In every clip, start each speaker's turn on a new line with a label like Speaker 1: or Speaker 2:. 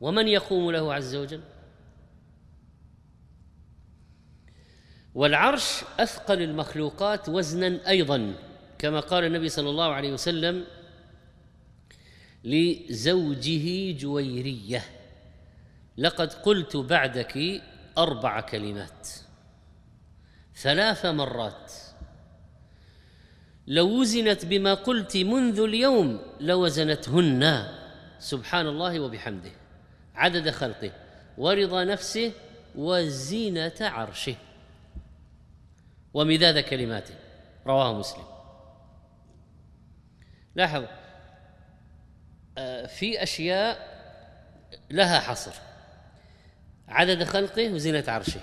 Speaker 1: ومن يقوم له عز وجل والعرش اثقل المخلوقات وزنا ايضا كما قال النبي صلى الله عليه وسلم لزوجه جويريه لقد قلت بعدك اربع كلمات ثلاث مرات لو وزنت بما قلت منذ اليوم لوزنتهن سبحان الله وبحمده عدد خلقه ورضا نفسه وزينة عرشه ومداد كلماته رواه مسلم لاحظ آه، في أشياء لها حصر عدد خلقه وزينة عرشه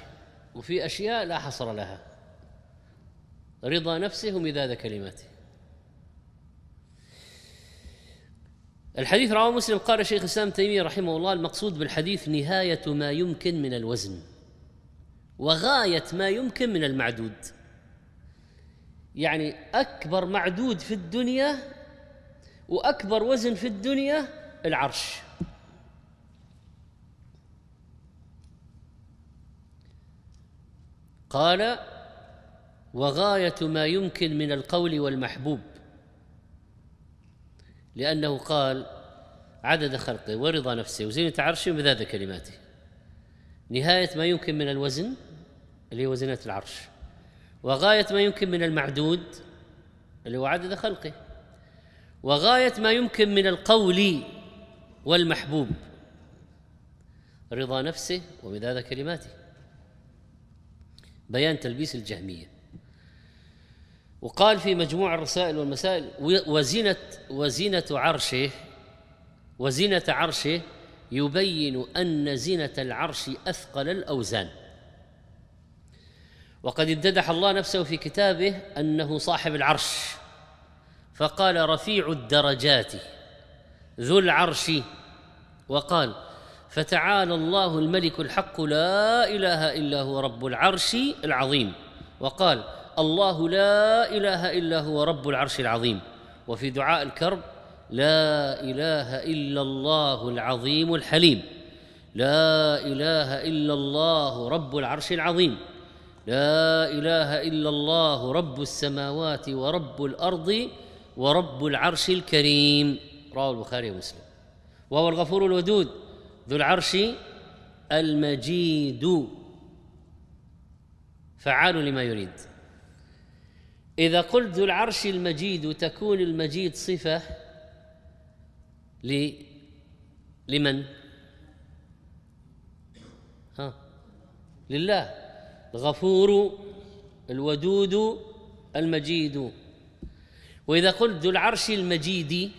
Speaker 1: وفي أشياء لا حصر لها رضا نفسه ومداد كلماته الحديث رواه مسلم قال شيخ الاسلام تيميه رحمه الله المقصود بالحديث نهايه ما يمكن من الوزن وغايه ما يمكن من المعدود يعني اكبر معدود في الدنيا واكبر وزن في الدنيا العرش قال وغايه ما يمكن من القول والمحبوب لأنه قال عدد خلقه ورضا نفسه وزينة عرشه ومداد كلماته نهاية ما يمكن من الوزن اللي هو زينة العرش وغاية ما يمكن من المعدود اللي هو عدد خلقه وغاية ما يمكن من القول والمحبوب رضا نفسه ومداد كلماته بيان تلبيس الجهميه وقال في مجموع الرسائل والمسائل وزنة وزنة عرشه وزنة عرشه يبين أن زنة العرش أثقل الأوزان وقد امتدح الله نفسه في كتابه أنه صاحب العرش فقال رفيع الدرجات ذو العرش وقال فتعالى الله الملك الحق لا إله إلا هو رب العرش العظيم وقال الله لا اله الا هو رب العرش العظيم وفي دعاء الكرب لا اله الا الله العظيم الحليم لا اله الا الله رب العرش العظيم لا اله الا الله رب السماوات ورب الارض ورب العرش الكريم رواه البخاري ومسلم وهو الغفور الودود ذو العرش المجيد فعال لما يريد إذا قلت ذو العرش المجيد وتكون المجيد صفة ل لمن؟ ها لله الغفور الودود المجيد وإذا قلت ذو العرش المجيد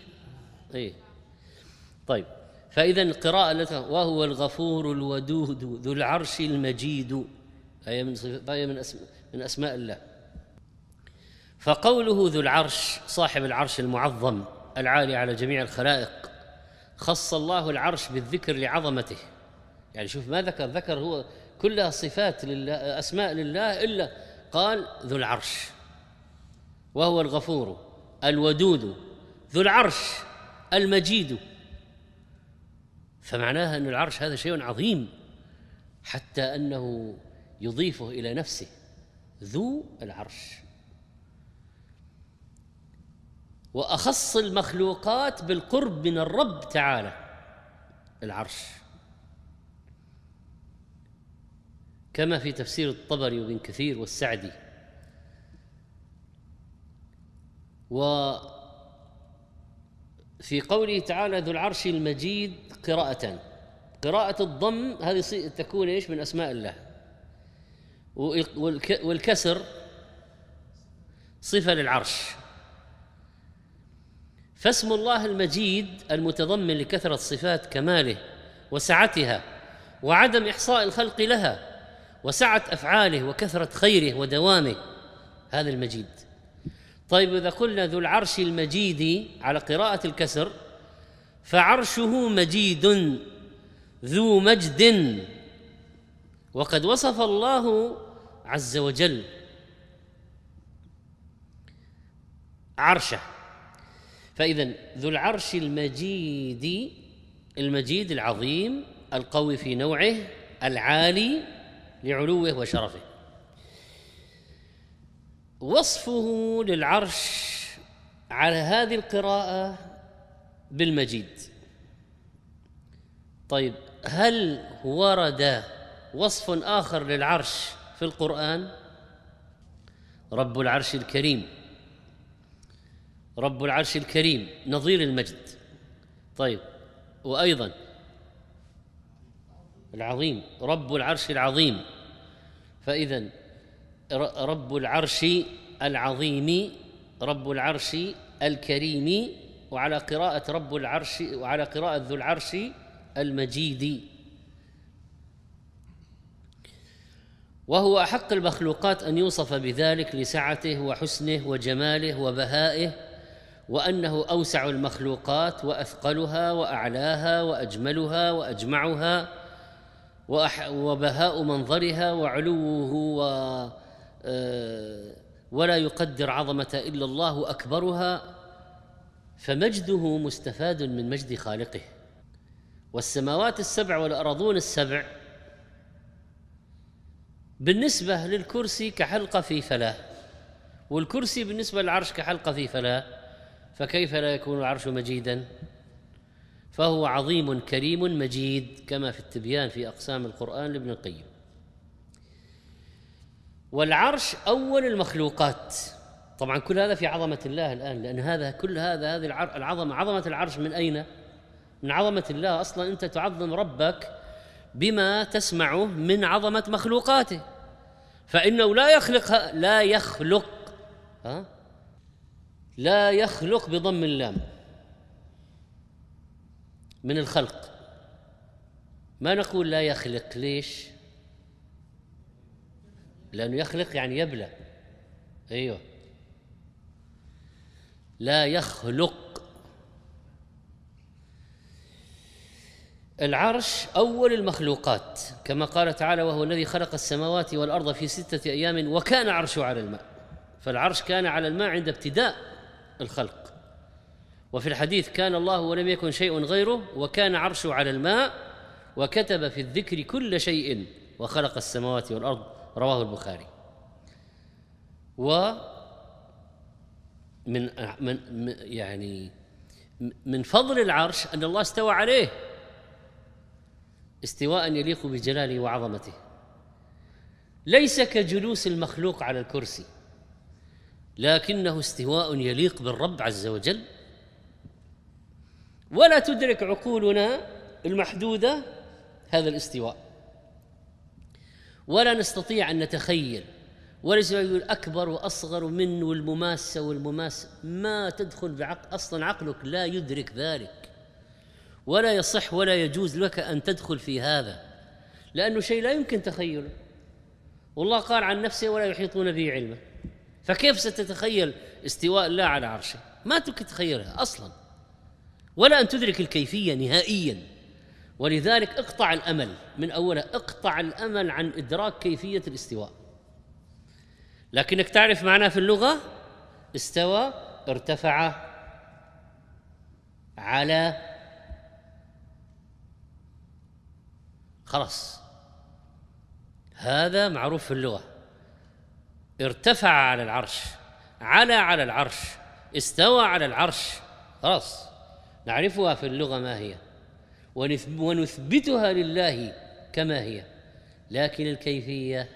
Speaker 1: أي طيب فإذا القراءة التي وهو الغفور الودود ذو العرش المجيد فهي من, فهي من, أسماء من أسماء الله فقوله ذو العرش صاحب العرش المعظم العالي على جميع الخلائق خص الله العرش بالذكر لعظمته يعني شوف ما ذكر ذكر هو كلها صفات لله اسماء لله الا قال ذو العرش وهو الغفور الودود ذو العرش المجيد فمعناها ان العرش هذا شيء عظيم حتى انه يضيفه الى نفسه ذو العرش واخص المخلوقات بالقرب من الرب تعالى العرش كما في تفسير الطبري وابن كثير والسعدي وفي قوله تعالى ذو العرش المجيد قراءة قراءة الضم هذه تكون ايش من اسماء الله والكسر صفة للعرش فاسم الله المجيد المتضمن لكثره صفات كماله وسعتها وعدم احصاء الخلق لها وسعه افعاله وكثره خيره ودوامه هذا المجيد طيب اذا قلنا ذو العرش المجيد على قراءه الكسر فعرشه مجيد ذو مجد وقد وصف الله عز وجل عرشه فإذا ذو العرش المجيد المجيد العظيم القوي في نوعه العالي لعلوه وشرفه وصفه للعرش على هذه القراءة بالمجيد طيب هل ورد وصف آخر للعرش في القرآن رب العرش الكريم رب العرش الكريم نظير المجد طيب وايضا العظيم رب العرش العظيم فاذا رب العرش العظيم رب العرش الكريم وعلى قراءة رب العرش وعلى قراءة ذو العرش المجيد وهو أحق المخلوقات أن يوصف بذلك لسعته وحسنه وجماله وبهائه وانه اوسع المخلوقات واثقلها واعلاها واجملها واجمعها وبهاء منظرها وعلوه و آه، ولا يقدر عظمه الا الله اكبرها فمجده مستفاد من مجد خالقه والسماوات السبع والارضون السبع بالنسبه للكرسي كحلقه في فلاه والكرسي بالنسبه للعرش كحلقه في فلاه فكيف لا يكون العرش مجيدا فهو عظيم كريم مجيد كما في التبيان في أقسام القرآن لابن القيم والعرش أول المخلوقات طبعا كل هذا في عظمة الله الآن لأن هذا كل هذا هذه العظمة عظمة العرش من أين؟ من عظمة الله أصلا أنت تعظم ربك بما تسمعه من عظمة مخلوقاته فإنه لا يخلق لا يخلق ها؟ لا يخلق بضم اللام من الخلق ما نقول لا يخلق ليش لأنه يخلق يعني يبلى أيوه لا يخلق العرش أول المخلوقات كما قال تعالى وهو الذي خلق السماوات والأرض في ستة أيام وكان عرشه على الماء فالعرش كان على الماء عند ابتداء الخلق وفي الحديث كان الله ولم يكن شيء غيره وكان عرشه على الماء وكتب في الذكر كل شيء وخلق السماوات والارض رواه البخاري و من من يعني من فضل العرش ان الله استوى عليه استواء يليق بجلاله وعظمته ليس كجلوس المخلوق على الكرسي لكنه استواء يليق بالرب عز وجل ولا تدرك عقولنا المحدوده هذا الاستواء ولا نستطيع ان نتخيل وليس يقول اكبر واصغر من والمماسه والمماسه ما تدخل بعقل اصلا عقلك لا يدرك ذلك ولا يصح ولا يجوز لك ان تدخل في هذا لانه شيء لا يمكن تخيله والله قال عن نفسه ولا يحيطون به علما فكيف ستتخيل استواء الله على عرشه ما تتخيلها أصلا ولا أن تدرك الكيفية نهائيا ولذلك اقطع الأمل من اولها اقطع الأمل عن إدراك كيفية الاستواء لكنك تعرف معناه في اللغة استوى ارتفع على خلاص هذا معروف في اللغه ارتفع على العرش على على العرش استوى على العرش خلاص نعرفها في اللغة ما هي ونثبتها لله كما هي لكن الكيفية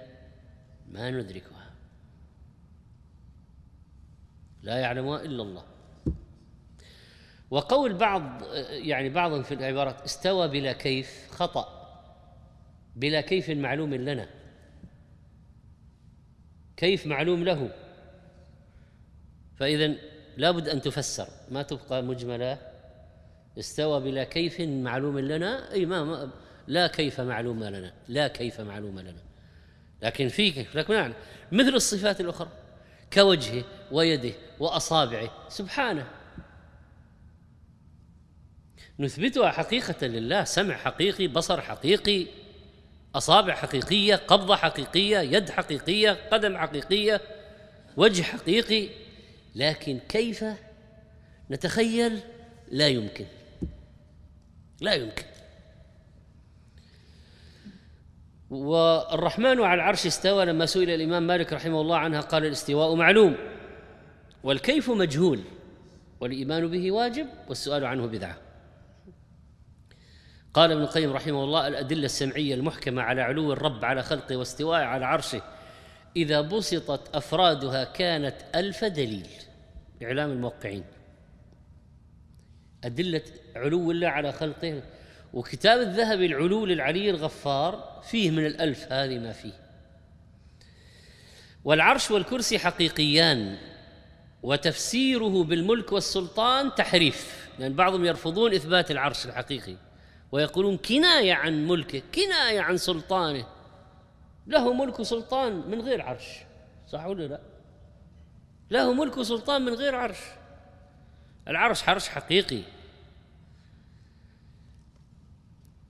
Speaker 1: ما ندركها لا يعلمها إلا الله وقول بعض يعني بعض في العبارات استوى بلا كيف خطأ بلا كيف معلوم لنا كيف معلوم له فإذا لابد أن تفسر ما تبقى مجملة استوى بلا كيف معلوم لنا أي ما, لا كيف معلوم لنا لا كيف معلوم لنا لكن في كيف لكن يعني مثل الصفات الأخرى كوجهه ويده وأصابعه سبحانه نثبتها حقيقة لله سمع حقيقي بصر حقيقي اصابع حقيقيه قبضه حقيقيه يد حقيقيه قدم حقيقيه وجه حقيقي لكن كيف نتخيل لا يمكن لا يمكن والرحمن على العرش استوى لما سئل الامام مالك رحمه الله عنها قال الاستواء معلوم والكيف مجهول والايمان به واجب والسؤال عنه بدعه قال ابن القيم رحمه الله الأدلة السمعية المحكمة على علو الرب على خلقه واستوائه على عرشه إذا بسطت أفرادها كانت ألف دليل إعلام الموقعين أدلة علو الله على خلقه وكتاب الذهبي العلو للعلي الغفار فيه من الألف هذه ما فيه والعرش والكرسي حقيقيان وتفسيره بالملك والسلطان تحريف لأن يعني بعضهم يرفضون إثبات العرش الحقيقي ويقولون كناية عن ملكه كناية عن سلطانه له ملك وسلطان من غير عرش صح ولا لا له ملك وسلطان من غير عرش العرش عرش حقيقي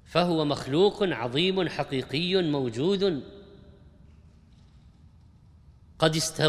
Speaker 1: فهو مخلوق عظيم حقيقي موجود قد استوى